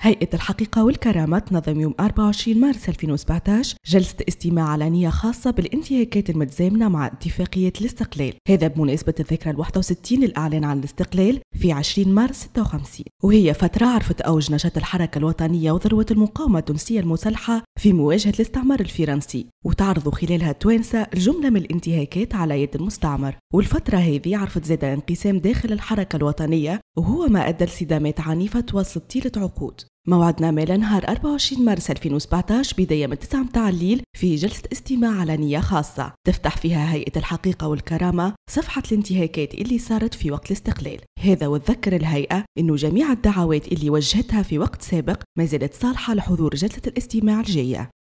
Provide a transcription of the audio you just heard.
هيئة الحقيقة والكرامة تنظم يوم 24 مارس 2017 جلسة استماع علنية خاصة بالانتهاكات المتزامنة مع اتفاقية الاستقلال هذا بمناسبة الذكرى ال 61 للإعلان عن الاستقلال في 20 مارس 56 وهي فترة عرفت أوج نشاط الحركة الوطنية وذروة المقاومة التونسية المسلحة في مواجهة الاستعمار الفرنسي وتعرض خلالها توانسة جملة من الانتهاكات على يد المستعمر والفترة هذه عرفت زاد انقسام داخل الحركة الوطنية وهو ما أدى لصدامات عنيفة توصل طيلة عقود موعدنا مالا نهار 24 مارس 2017 بداية من 9 متاع الليل في جلسة استماع علنية خاصة تفتح فيها هيئة الحقيقة والكرامة صفحة الانتهاكات اللي صارت في وقت الاستقلال هذا وتذكر الهيئة أنه جميع الدعوات اللي وجهتها في وقت سابق ما زالت صالحة لحضور جلسة الاستماع الجاية